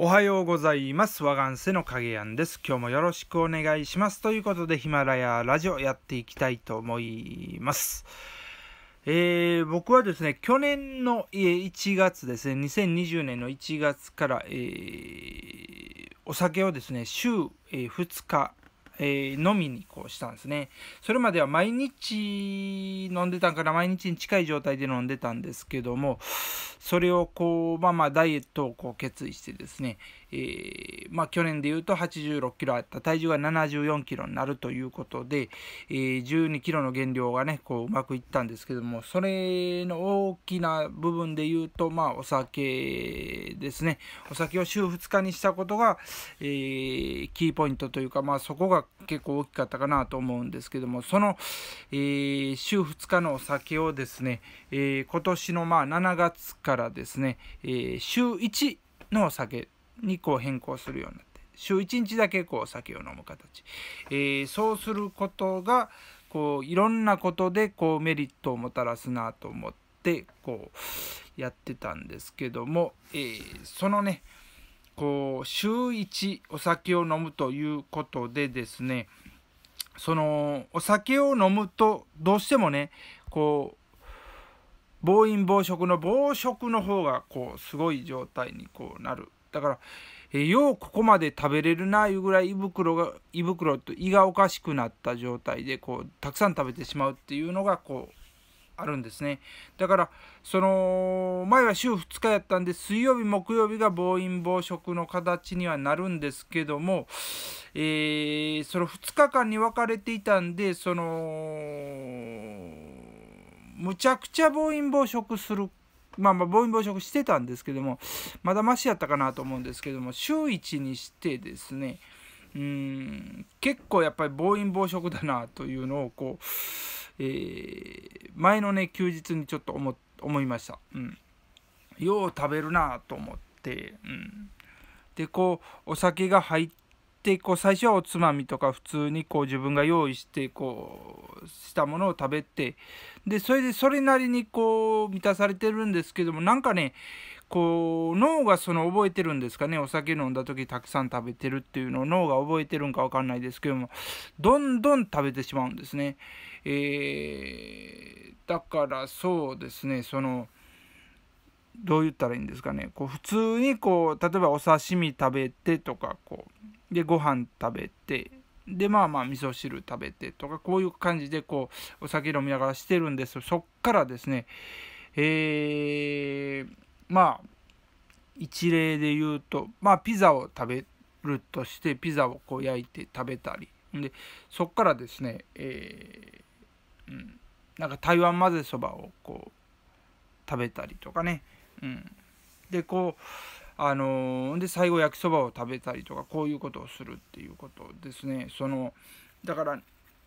おはようございます。和願瀬の影やんです。今日もよろしくお願いします。ということで、ヒマラヤラジオやっていきたいと思います。えー、僕はですね、去年の1月ですね、2020年の1月から、えー、お酒をですね、週2日えー、のみにこうしたんですね。それまでは毎日飲んでたんから毎日に近い状態で飲んでたんですけども、それをこう、まあまあダイエットをこう決意してですね、えー、まあ去年で言うと86キロあった体重が74キロになるということで、えー、12キロの減量がね、こううまくいったんですけども、それの大きな部分で言うと、まあお酒ですね。お酒を週2日にしたことが、えー、キーポイントというか、まあそこが結構大きかったかなと思うんですけどもその、えー、週2日のお酒をですね、えー、今年のまあ7月からですね、えー、週1のお酒にこう変更するようになって週1日だけこうお酒を飲む形、えそうすることがこういろんなことでこうメリットをもたらすなと思ってこうやってたんですけども、えそのねこう週1お酒を飲むということでですねそのお酒を飲むとどうしてもねこう暴飲暴食の暴食の方がこうすごい状態にこうなるだから、えようここまで食べれるないうぐらい胃袋が胃袋と胃がおかしくなった状態でこうたくさん食べてしまうっていうのがこうあるんですねだからその前は週2日やったんで水曜日木曜日が暴飲暴食の形にはなるんですけども、えー、その2日間に分かれていたんでそのむちゃくちゃ暴飲暴食するまあまあ暴飲暴食してたんですけどもまだマシやったかなと思うんですけども週1にしてですねうん結構やっぱり暴飲暴食だなというのをこう、えー、前のね休日にちょっと思思いました、うん、よう食べるなと思って、うん、でこうお酒が入ってってこう最初はおつまみとか普通にこう自分が用意してこうしたものを食べてでそれでそれなりにこう満たされてるんですけどもなんかねこう脳がその覚えてるんですかねお酒飲んだ時たくさん食べてるっていうのを脳が覚えてるんか分かんないですけどもどんどん食べてしまうんですね。えー、だからそうですねそのどう言ったらいいんですかねこう普通にこう例えばお刺身食べてとかこうでご飯食べてでまあまあ味噌汁食べてとかこういう感じでこうお酒飲みながらしてるんですそっからですねえー、まあ一例で言うとまあピザを食べるとしてピザをこう焼いて食べたりでそっからですね、えーうん、なんか台湾混ぜそばをこう食べたりとかね、うん、でこうあのー、で最後焼きそばを食べたりとかこういうことをするっていうことですねそのだから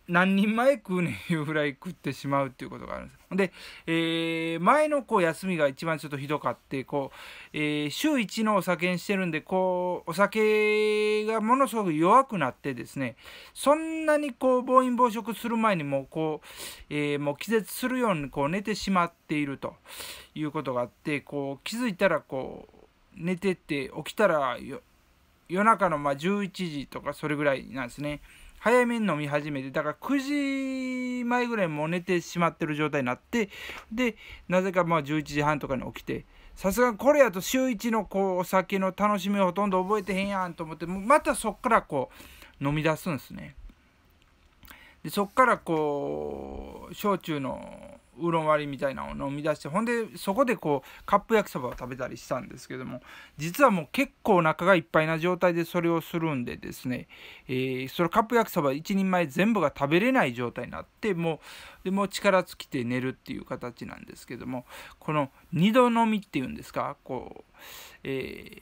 何人前食うねんいうぐらい食ってしまうっていうことがあるんです。で、えー、前のこう休みが一番ちょっとひどかってこう、えー、週1のお酒にしてるんでこうお酒がものすごく弱くなってですねそんなにこう暴飲暴食する前にもうこう、えー、もう気絶するようにこう寝てしまっているということがあってこう気づいたらこう寝てて起きたら夜中のま11時とかそれぐらいなんですね早めに飲み始めてだから9時前ぐらいもう寝てしまってる状態になってでなぜかまあ11時半とかに起きてさすがこれやと週1のこうお酒の楽しみをほとんど覚えてへんやんと思ってまたそっからこう飲み出すんですねでそっからこう焼酎のウーロン割りみたいなのを飲み出してほんでそこでこうカップ焼きそばを食べたりしたんですけども実はもう結構お腹がいっぱいな状態でそれをするんでですね、えー、そのカップ焼きそば1人前全部が食べれない状態になってもうでもう力尽きて寝るっていう形なんですけどもこの2度飲みっていうんですかこう、えー、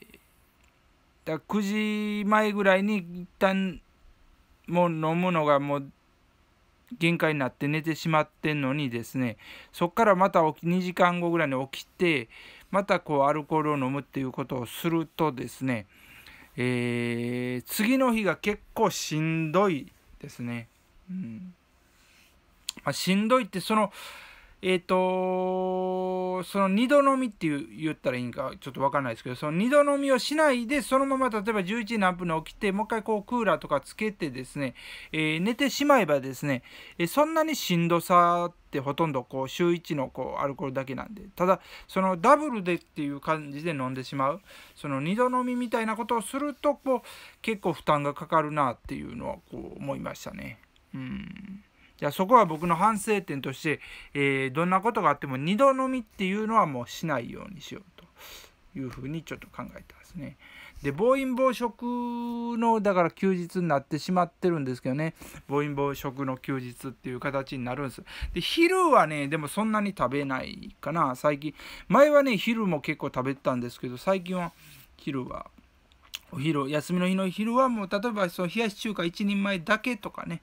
だ9時前ぐらいに一旦もう飲むのがもう限界になって寝てしまってんのにですねそっからまた2時間後ぐらいに起きてまたこうアルコールを飲むっていうことをするとですね、えー、次の日が結構しんどいですね。うんまあ、しんどいってそのえっ、ー、と、その2度飲みって言ったらいいんかちょっとわかんないですけど、その2度飲みをしないで、そのまま例えば11時何分に起きて、もう一回こうクーラーとかつけてですね、えー、寝てしまえばですね、えー、そんなにしんどさってほとんどこう週1のこうアルコールだけなんで、ただそのダブルでっていう感じで飲んでしまう、その2度飲みみたいなことをすると、こう結構負担がかかるなっていうのはこう思いましたね。うんじゃあそこは僕の反省点として、えー、どんなことがあっても二度飲みっていうのはもうしないようにしようというふうにちょっと考えてますね。で暴飲暴食のだから休日になってしまってるんですけどね暴飲暴食の休日っていう形になるんですで昼はねでもそんなに食べないかな最近前はね昼も結構食べてたんですけど最近は昼はお昼休みの日の昼はもう例えばその冷やし中華1人前だけとかね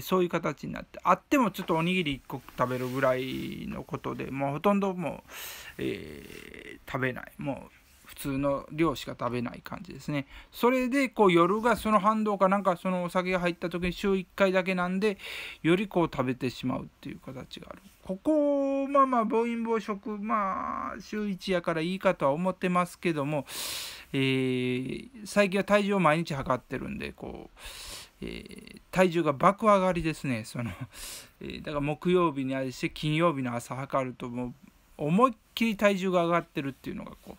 そういう形になってあってもちょっとおにぎり1個食べるぐらいのことでもうほとんどもう、えー、食べないもう普通の量しか食べない感じですね。それでこう夜がその反動かなんかそのお酒が入った時に週1回だけなんでよりこう食べてしまうっていう形がある。ここまあまあ暴飲暴食まあ週1やからいいかとは思ってますけども、えー、最近は体重を毎日測ってるんでこう。えー、体重が爆上がりですねその、えー、だから木曜日にあれして金曜日の朝測るともう思いっきり体重が上がってるっていうのがこ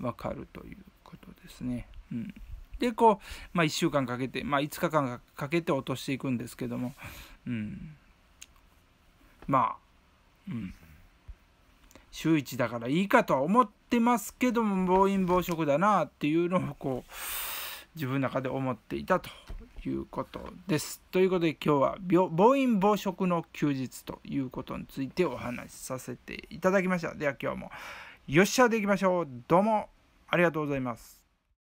う分かるということですね。うん、でこう、まあ、1週間かけて、まあ、5日間かけて落としていくんですけども、うん、まあ、うん、週1だからいいかとは思ってますけども暴飲暴食だなっていうのをこう自分の中で思っていたということです。ということで今日は暴飲暴食の休日ということについてお話しさせていただきました。では今日もよっしゃでいきましょう。どうもありがとうございます。